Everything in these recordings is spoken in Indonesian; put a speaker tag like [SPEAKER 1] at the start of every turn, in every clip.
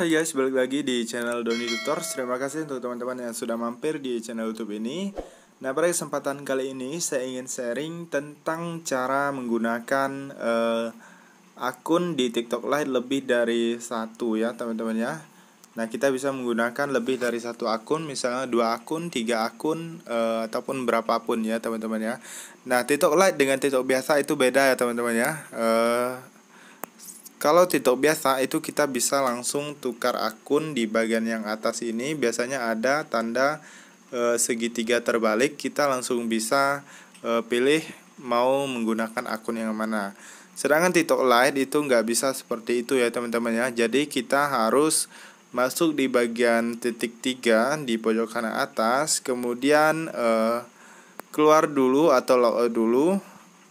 [SPEAKER 1] Hai guys, balik lagi di channel Doni Tutor. Terima kasih untuk teman-teman yang sudah mampir di channel youtube ini Nah pada kesempatan kali ini saya ingin sharing tentang cara menggunakan uh, akun di tiktok lite lebih dari satu ya teman-teman ya Nah kita bisa menggunakan lebih dari satu akun misalnya dua akun, tiga akun, uh, ataupun berapapun ya teman-teman ya Nah tiktok lite dengan tiktok biasa itu beda ya teman-teman ya uh, kalau TikTok biasa itu kita bisa langsung tukar akun di bagian yang atas ini biasanya ada tanda e, segitiga terbalik kita langsung bisa e, pilih mau menggunakan akun yang mana. Sedangkan TikTok Lite itu nggak bisa seperti itu ya teman-teman ya. Jadi kita harus masuk di bagian titik tiga di pojok kanan atas, kemudian e, keluar dulu atau logout dulu.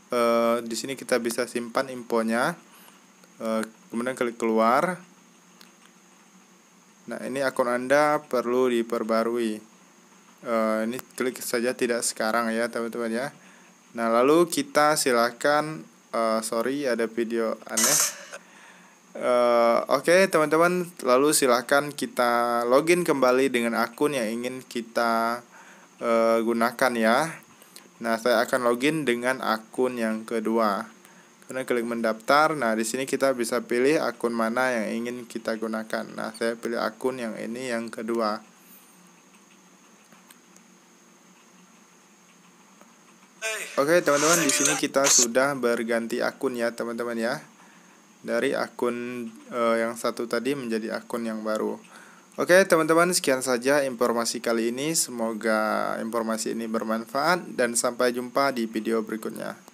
[SPEAKER 1] E, di sini kita bisa simpan infonya. Eh, kemudian klik keluar nah ini akun anda perlu diperbarui e, ini klik saja tidak sekarang ya teman-teman ya nah lalu kita silakan e, sorry ada video aneh Uh, Oke okay, teman-teman, lalu silakan kita login kembali dengan akun yang ingin kita uh, gunakan ya. Nah saya akan login dengan akun yang kedua kemudian klik mendaftar nah di sini kita bisa pilih akun mana yang ingin kita gunakan nah saya pilih akun yang ini yang kedua Oke okay, teman-teman di sini kita sudah berganti akun ya teman-teman ya dari akun uh, yang satu tadi menjadi akun yang baru. Oke, okay, teman-teman, sekian saja informasi kali ini. Semoga informasi ini bermanfaat, dan sampai jumpa di video berikutnya.